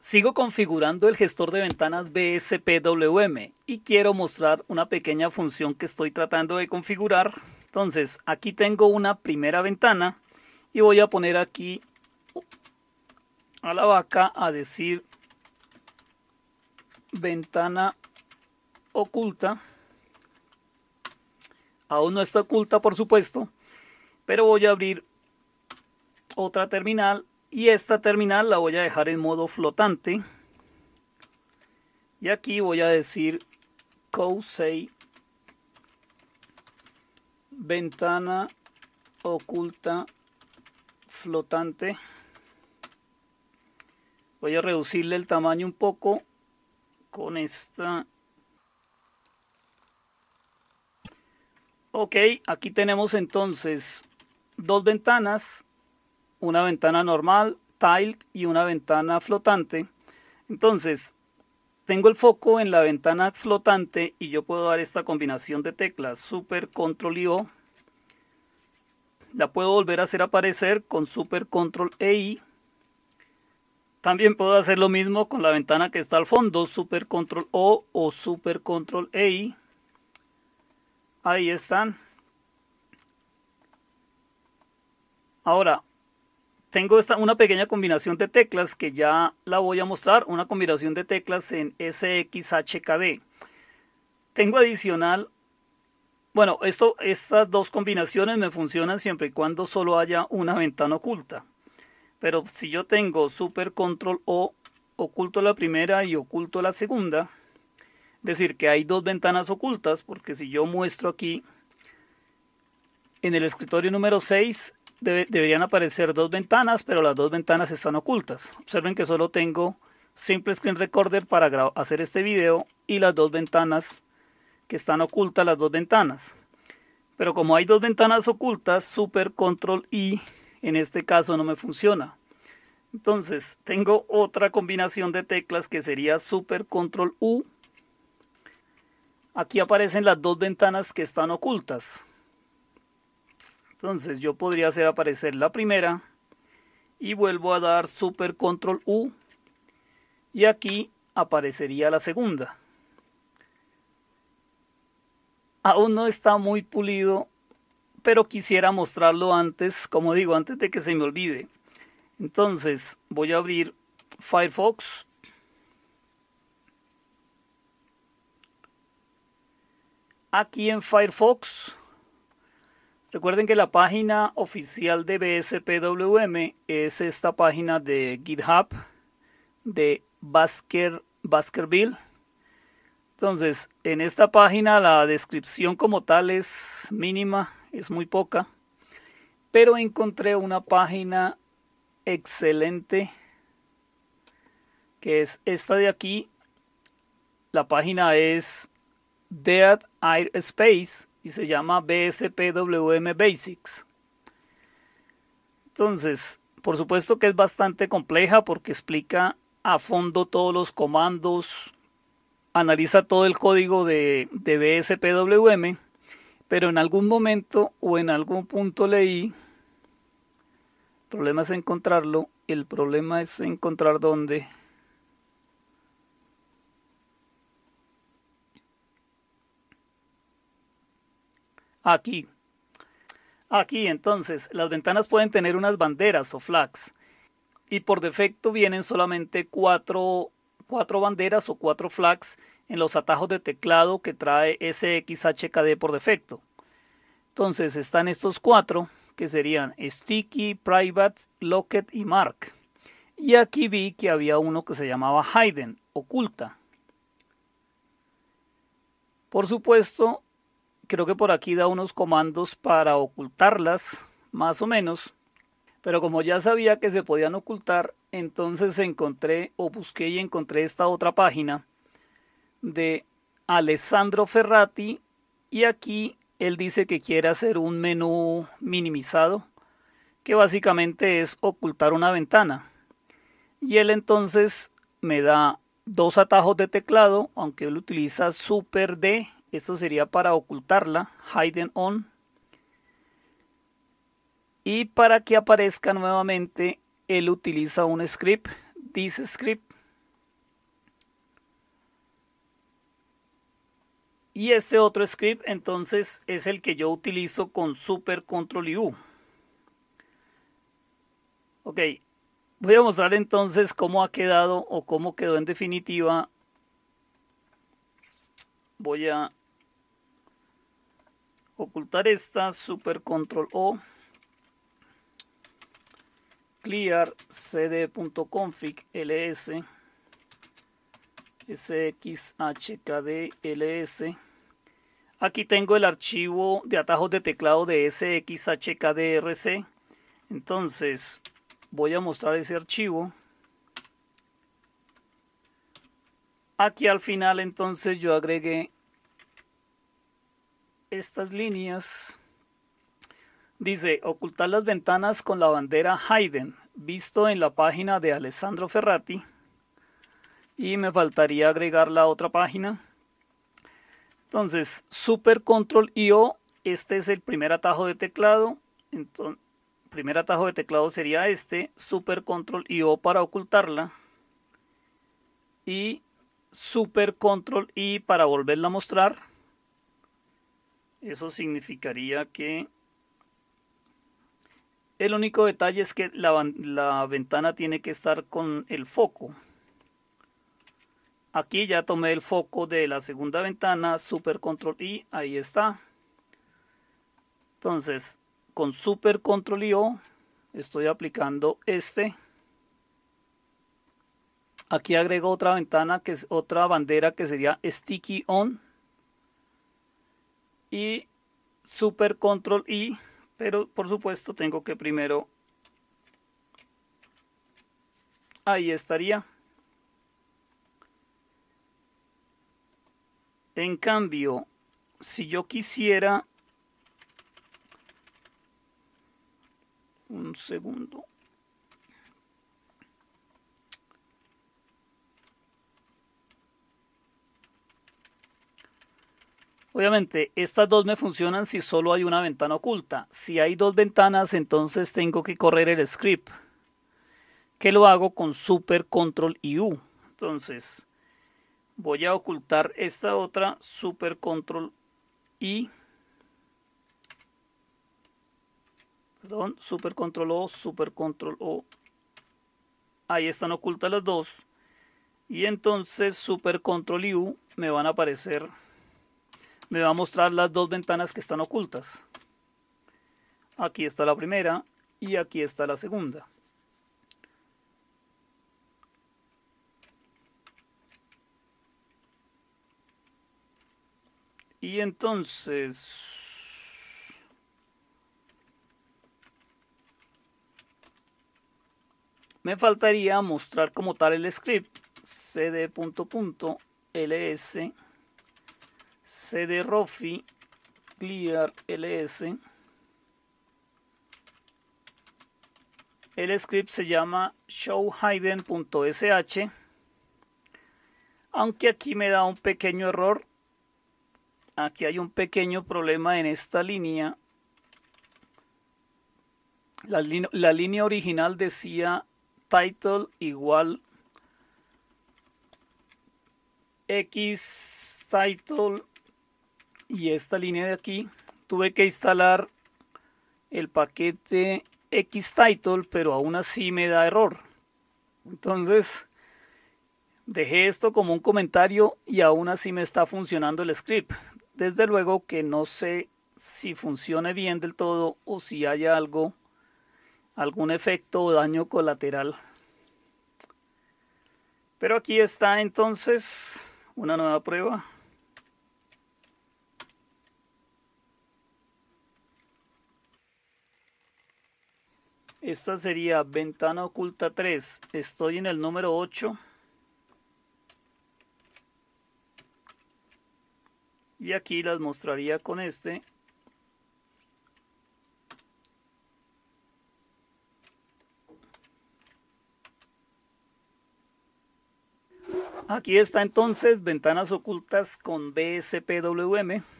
Sigo configurando el gestor de ventanas BSPWM y quiero mostrar una pequeña función que estoy tratando de configurar. Entonces aquí tengo una primera ventana y voy a poner aquí a la vaca a decir ventana oculta. Aún no está oculta por supuesto, pero voy a abrir otra terminal y esta terminal la voy a dejar en modo flotante y aquí voy a decir Cosey ventana oculta flotante voy a reducirle el tamaño un poco con esta ok aquí tenemos entonces dos ventanas una ventana normal, tiled y una ventana flotante. Entonces, tengo el foco en la ventana flotante y yo puedo dar esta combinación de teclas, super control y O. La puedo volver a hacer aparecer con super control e También puedo hacer lo mismo con la ventana que está al fondo, super control O o super control e I. Ahí están. Ahora, tengo esta, una pequeña combinación de teclas que ya la voy a mostrar, una combinación de teclas en SXHKD. Tengo adicional, bueno, esto, estas dos combinaciones me funcionan siempre y cuando solo haya una ventana oculta. Pero si yo tengo Super Control O, oculto la primera y oculto la segunda, es decir, que hay dos ventanas ocultas, porque si yo muestro aquí en el escritorio número 6, deberían aparecer dos ventanas, pero las dos ventanas están ocultas. Observen que solo tengo Simple Screen Recorder para hacer este video y las dos ventanas que están ocultas, las dos ventanas. Pero como hay dos ventanas ocultas, Super Control I en este caso no me funciona. Entonces tengo otra combinación de teclas que sería Super Control U. Aquí aparecen las dos ventanas que están ocultas. Entonces yo podría hacer aparecer la primera y vuelvo a dar super control U y aquí aparecería la segunda. Aún no está muy pulido, pero quisiera mostrarlo antes, como digo, antes de que se me olvide. Entonces voy a abrir Firefox. Aquí en Firefox Recuerden que la página oficial de BSPWM es esta página de GitHub de Basker, Baskerville. Entonces, en esta página la descripción como tal es mínima, es muy poca, pero encontré una página excelente que es esta de aquí. La página es Dead Air Space se llama BSPWM Basics. Entonces, por supuesto que es bastante compleja porque explica a fondo todos los comandos, analiza todo el código de, de BSPWM, pero en algún momento o en algún punto leí, el problema es encontrarlo, el problema es encontrar dónde Aquí. Aquí entonces las ventanas pueden tener unas banderas o flags y por defecto vienen solamente cuatro, banderas o cuatro flags en los atajos de teclado que trae SXHKD por defecto. Entonces están estos cuatro que serían Sticky, Private, Locket y Mark. Y aquí vi que había uno que se llamaba Hidden, oculta. Por supuesto, Creo que por aquí da unos comandos para ocultarlas, más o menos. Pero como ya sabía que se podían ocultar, entonces encontré o busqué y encontré esta otra página de Alessandro Ferrati y aquí él dice que quiere hacer un menú minimizado que básicamente es ocultar una ventana. Y él entonces me da dos atajos de teclado, aunque él utiliza Super D esto sería para ocultarla, Hide and on. Y para que aparezca nuevamente, él utiliza un script, this script. Y este otro script entonces es el que yo utilizo con super control y U. Ok, voy a mostrar entonces cómo ha quedado o cómo quedó en definitiva. Voy a ocultar esta, super control O, clear cd.config ls, LS. Aquí tengo el archivo de atajos de teclado de sxhkdrc. Entonces voy a mostrar ese archivo. Aquí al final entonces yo agregué estas líneas. Dice, ocultar las ventanas con la bandera Haydn, visto en la página de Alessandro Ferrati. Y me faltaría agregar la otra página. Entonces, Super Control y O, este es el primer atajo de teclado. Entonces, primer atajo de teclado sería este, Super Control y O para ocultarla. Y Super Control I para volverla a mostrar. Eso significaría que... El único detalle es que la, ventana tiene que estar con el foco. Aquí ya tomé el foco de la segunda ventana, Super Control I, ahí está. Entonces, con Super Control I O, estoy aplicando este. Aquí agrego otra ventana, que es otra bandera que sería Sticky On y super control y, pero por supuesto tengo que primero, ahí estaría. En cambio, si yo quisiera, un segundo. Obviamente, estas dos me funcionan si solo hay una ventana oculta. Si hay dos ventanas, entonces tengo que correr el script, que lo hago con super control y U. Entonces, voy a ocultar esta otra super control y perdón, super control O, super control O. Ahí están ocultas las dos. Y entonces super control y U me van a aparecer me va a mostrar las dos ventanas que están ocultas. Aquí está la primera y aquí está la segunda. Y entonces... Me faltaría mostrar como tal el script cd.ls cd rofi clear ls el script se llama showhiden.sh aunque aquí me da un pequeño error aquí hay un pequeño problema en esta línea la, la línea original decía title igual x title y esta línea de aquí tuve que instalar el paquete xtitle pero aún así me da error entonces dejé esto como un comentario y aún así me está funcionando el script desde luego que no sé si funcione bien del todo o si hay algo algún efecto o daño colateral pero aquí está entonces una nueva prueba Esta sería ventana oculta 3. Estoy en el número 8. Y aquí las mostraría con este. Aquí está entonces ventanas ocultas con BSPWM.